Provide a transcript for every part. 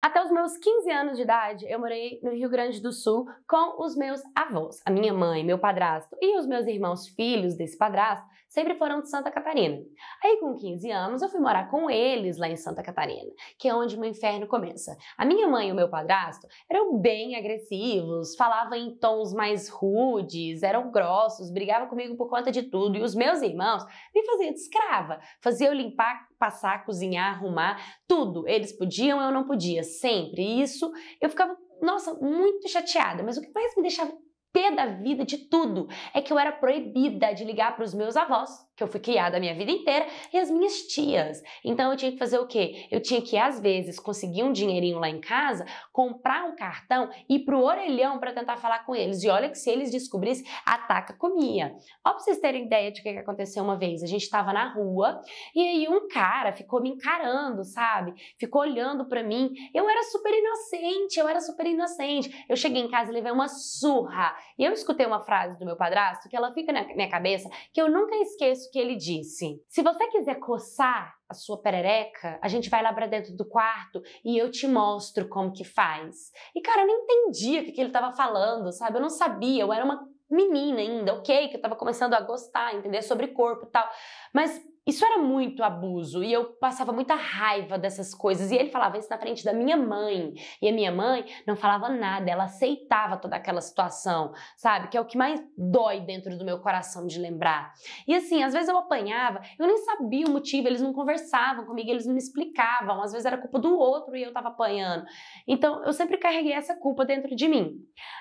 Até os meus 15 anos de idade, eu morei no Rio Grande do Sul com os meus avós, a minha mãe, meu padrasto e os meus irmãos filhos desse padrasto sempre foram de Santa Catarina. Aí, com 15 anos, eu fui morar com eles lá em Santa Catarina, que é onde o meu inferno começa. A minha mãe e o meu padrasto eram bem agressivos, falavam em tons mais rudes, eram grossos, brigavam comigo por conta de tudo, e os meus irmãos me faziam de escrava, faziam eu limpar, passar, cozinhar, arrumar, tudo. Eles podiam, eu não podia, sempre. E isso eu ficava nossa, muito chateada. Mas o que mais me deixava pé da vida de tudo é que eu era proibida de ligar para os meus avós que eu fui criada a minha vida inteira, e as minhas tias. Então eu tinha que fazer o quê? Eu tinha que, às vezes, conseguir um dinheirinho lá em casa, comprar um cartão e ir pro orelhão para tentar falar com eles. E olha que se eles descobrissem, ataca comia. Ó, pra vocês terem ideia de o que aconteceu uma vez. A gente estava na rua e aí um cara ficou me encarando, sabe? Ficou olhando para mim. Eu era super inocente, eu era super inocente. Eu cheguei em casa e levei uma surra. E eu escutei uma frase do meu padrasto que ela fica na minha cabeça que eu nunca esqueço que ele disse. Se você quiser coçar a sua perereca, a gente vai lá para dentro do quarto e eu te mostro como que faz. E cara, eu não entendia o que, que ele tava falando, sabe? Eu não sabia, eu era uma menina ainda, ok, que eu tava começando a gostar, entender sobre corpo e tal. Mas isso era muito abuso e eu passava muita raiva dessas coisas. E ele falava isso na frente da minha mãe. E a minha mãe não falava nada, ela aceitava toda aquela situação, sabe? Que é o que mais dói dentro do meu coração de lembrar. E assim, às vezes eu apanhava, eu nem sabia o motivo, eles não conversavam comigo, eles não me explicavam. Às vezes era culpa do outro e eu tava apanhando. Então eu sempre carreguei essa culpa dentro de mim.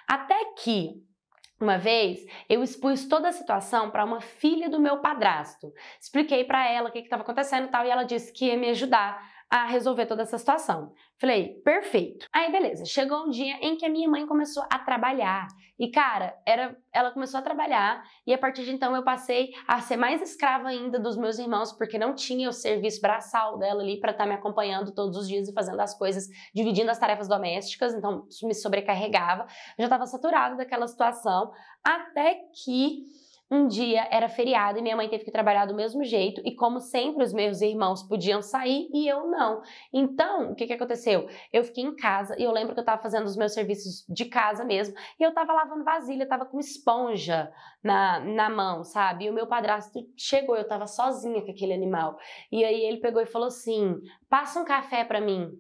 Até que uma vez eu expus toda a situação para uma filha do meu padrasto. Expliquei para ela o que estava acontecendo e tal, e ela disse que ia me ajudar a resolver toda essa situação. Falei, perfeito. Aí, beleza. Chegou um dia em que a minha mãe começou a trabalhar. E, cara, era, ela começou a trabalhar. E a partir de então eu passei a ser mais escrava ainda dos meus irmãos, porque não tinha o serviço braçal dela ali para estar tá me acompanhando todos os dias e fazendo as coisas, dividindo as tarefas domésticas. Então, isso me sobrecarregava. Eu já estava saturada daquela situação. Até que um dia era feriado e minha mãe teve que trabalhar do mesmo jeito, e como sempre, os meus irmãos podiam sair e eu não. Então, o que, que aconteceu? Eu fiquei em casa e eu lembro que eu estava fazendo os meus serviços de casa mesmo, e eu estava lavando vasilha, estava com esponja na, na mão, sabe? E o meu padrasto chegou, eu estava sozinha com aquele animal. E aí ele pegou e falou assim: passa um café para mim.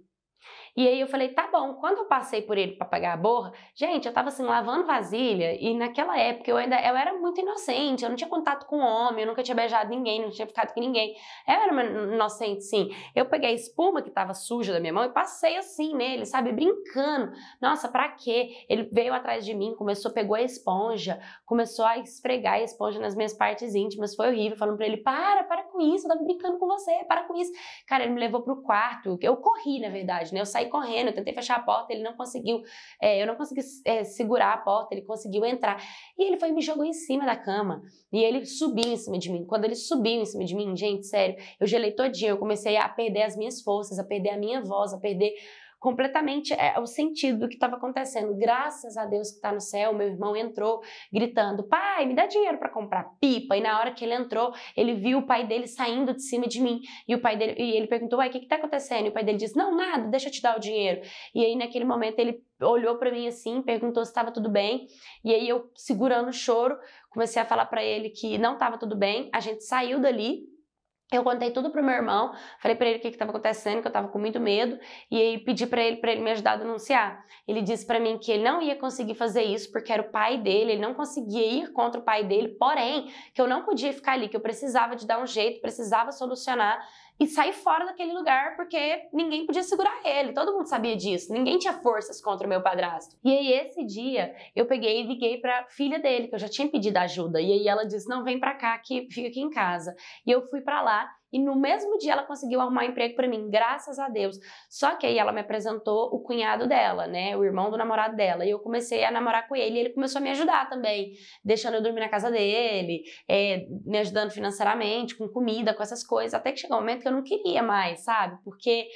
E aí eu falei, tá bom. Quando eu passei por ele para pagar a borra, gente, eu tava assim, lavando vasilha e naquela época eu ainda eu era muito inocente, eu não tinha contato com homem, eu nunca tinha beijado ninguém, não tinha ficado com ninguém. Eu era inocente, sim. Eu peguei a espuma que tava suja da minha mão e passei assim nele, sabe, brincando. Nossa, pra quê? Ele veio atrás de mim, começou, pegou a esponja, começou a esfregar a esponja nas minhas partes íntimas, foi horrível, falando pra ele, para, para com isso, eu tava brincando com você, para com isso. Cara, ele me levou pro quarto, eu corri, na verdade, né? Eu saí correndo, eu tentei fechar a porta, ele não conseguiu, é, eu não consegui é, segurar a porta, ele conseguiu entrar. E ele foi e me jogou em cima da cama. E ele subiu em cima de mim. Quando ele subiu em cima de mim, gente, sério, eu gelei todinho eu comecei a perder as minhas forças, a perder a minha voz, a perder completamente é, o sentido do que estava acontecendo. Graças a Deus que está no céu, meu irmão entrou gritando: Pai, me dá dinheiro para comprar pipa. E na hora que ele entrou, ele viu o pai dele saindo de cima de mim. E o pai dele e ele perguntou: Uai, o que está acontecendo? E o pai dele disse: Não, nada, deixa eu te dar o dinheiro. E aí naquele momento ele olhou para mim assim, perguntou se estava tudo bem. E aí eu, segurando o choro, comecei a falar para ele que não estava tudo bem. A gente saiu dali eu contei tudo pro meu irmão, falei para ele o que estava acontecendo, que eu estava com muito medo, e aí pedi para ele para ele me ajudar a denunciar. Ele disse para mim que ele não ia conseguir fazer isso porque era o pai dele, ele não conseguia ir contra o pai dele, porém que eu não podia ficar ali, que eu precisava de dar um jeito, precisava solucionar e sair fora daquele lugar porque ninguém podia segurar ele. Todo mundo sabia disso. Ninguém tinha forças contra o meu padrasto. E aí esse dia eu peguei e liguei para filha dele, que eu já tinha pedido ajuda. E aí ela disse: "Não, vem para cá que fica aqui em casa". E eu fui para lá e no mesmo dia ela conseguiu arrumar um emprego para mim, graças a Deus. Só que aí ela me apresentou o cunhado dela, né? O irmão do namorado dela. E eu comecei a namorar com ele e ele começou a me ajudar também, deixando eu dormir na casa dele, é, me ajudando financeiramente, com comida, com essas coisas. Até que chegou um momento que eu não queria mais, sabe? Porque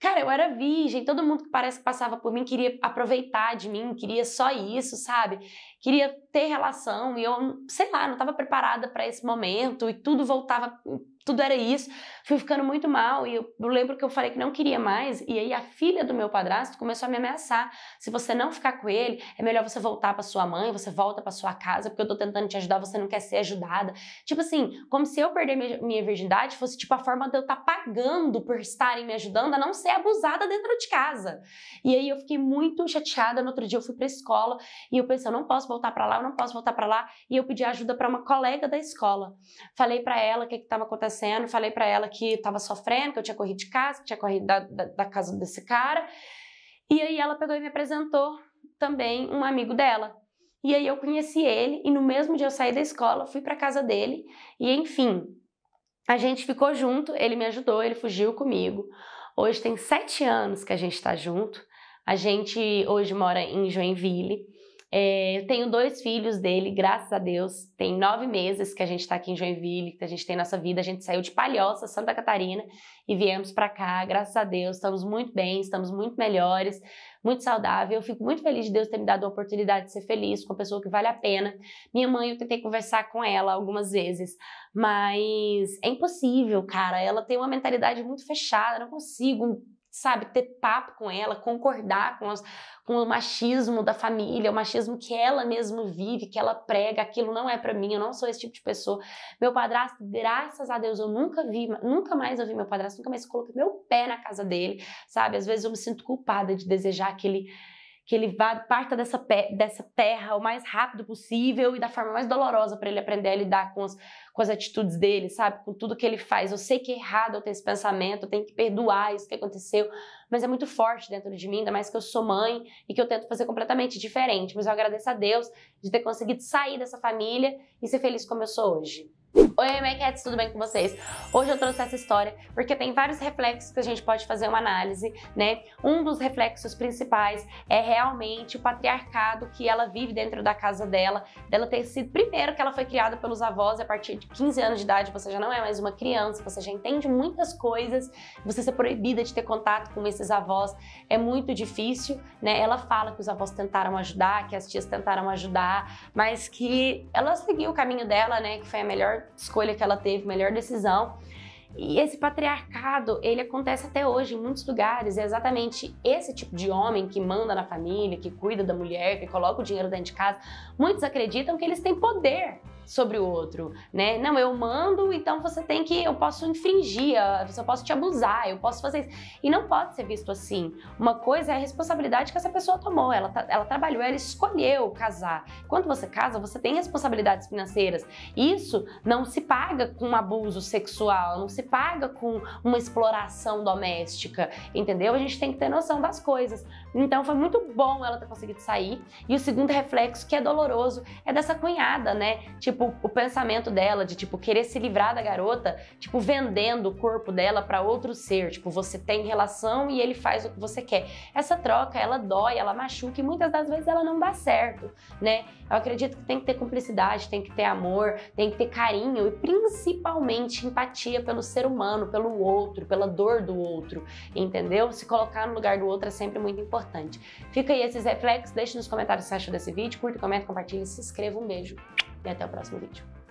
Cara, eu era virgem, todo mundo que parece que passava por mim queria aproveitar de mim, queria só isso, sabe? Queria ter relação e eu, sei lá, não estava preparada para esse momento e tudo voltava, tudo era isso. Fui ficando muito mal e eu, eu lembro que eu falei que não queria mais e aí a filha do meu padrasto começou a me ameaçar. Se você não ficar com ele, é melhor você voltar para sua mãe, você volta para sua casa, porque eu tô tentando te ajudar, você não quer ser ajudada. Tipo assim, como se eu perder minha, minha virgindade fosse tipo a forma de eu estar tá pagando por estarem me ajudando a não ser abusada dentro de casa. E aí eu fiquei muito chateada, no outro dia eu fui para escola e eu pensei, eu não posso voltar para lá, não posso voltar para lá. E eu pedi ajuda para uma colega da escola. Falei para ela o que estava acontecendo, falei para ela que estava sofrendo, que eu tinha corrido de casa, que tinha corrido da, da, da casa desse cara. E aí ela pegou e me apresentou também um amigo dela. E aí eu conheci ele e no mesmo dia eu saí da escola, fui para casa dele e enfim, a gente ficou junto, ele me ajudou, ele fugiu comigo. Hoje tem sete anos que a gente está junto. A gente hoje mora em Joinville. É, eu tenho dois filhos dele, graças a Deus. Tem nove meses que a gente está aqui em Joinville, que a gente tem nossa vida. A gente saiu de Palhoça, Santa Catarina, e viemos para cá. Graças a Deus, estamos muito bem, estamos muito melhores, muito saudável. Eu fico muito feliz de Deus ter me dado a oportunidade de ser feliz com uma pessoa que vale a pena. Minha mãe, eu tentei conversar com ela algumas vezes, mas é impossível, cara. Ela tem uma mentalidade muito fechada, não consigo sabe, ter papo com ela, concordar com, com o machismo da família, o machismo que ela mesma vive, que ela prega, aquilo não é para mim, eu não sou esse tipo de pessoa. Meu padrasto, graças a Deus, eu nunca vi, nunca mais ouvi meu padrasto, nunca mais coloquei meu pé na casa dele, sabe? Às vezes eu me sinto culpada de desejar aquele que ele vá parta dessa, dessa terra o mais rápido possível e da forma mais dolorosa para ele aprender a lidar com as, com as atitudes dele, sabe? Com tudo que ele faz. Eu sei que é errado eu ter esse pensamento, eu tenho que perdoar isso que aconteceu, mas é muito forte dentro de mim, ainda mais que eu sou mãe e que eu tento fazer completamente diferente. Mas eu agradeço a Deus de ter conseguido sair dessa família e ser feliz como eu sou hoje. Oi, Makets, tudo bem com vocês? Hoje eu trouxe essa história porque tem vários reflexos que a gente pode fazer uma análise, né? Um dos reflexos principais é realmente o patriarcado que ela vive dentro da casa dela, dela ter sido primeiro que ela foi criada pelos avós, a partir de 15 anos de idade você já não é mais uma criança, você já entende muitas coisas, você ser proibida de ter contato com esses avós é muito difícil, né? Ela fala que os avós tentaram ajudar, que as tias tentaram ajudar, mas que ela seguiu o caminho dela, né, que foi a melhor escolha que ela teve, melhor decisão. E esse patriarcado, ele acontece até hoje em muitos lugares. É exatamente esse tipo de homem que manda na família, que cuida da mulher, que coloca o dinheiro dentro de casa. Muitos acreditam que eles têm poder sobre o outro, né? Não, eu mando, então você tem que, eu posso infringir, ah, eu posso te abusar, eu posso fazer isso. E não pode ser visto assim. Uma coisa é a responsabilidade que essa pessoa tomou, ela, tá, ela trabalhou, ela escolheu casar. Quando você casa, você tem responsabilidades financeiras. Isso não se paga com abuso sexual, não se paga com uma exploração doméstica, entendeu? A gente tem que ter noção das coisas. Então foi muito bom ela ter conseguido sair. E o segundo reflexo, que é doloroso, é dessa cunhada, né? Tipo, o pensamento dela de tipo querer se livrar da garota, tipo vendendo o corpo dela para outro ser, tipo você tem relação e ele faz o que você quer. Essa troca, ela dói, ela machuca e muitas das vezes ela não dá certo, né? Eu acredito que tem que ter cumplicidade, tem que ter amor, tem que ter carinho e principalmente empatia pelos ser humano, pelo outro, pela dor do outro, entendeu? Se colocar no lugar do outro é sempre muito importante. Fica aí esses reflexos, deixe nos comentários se achou desse vídeo, curta, comenta, compartilha, se inscreva, um beijo e até o próximo vídeo.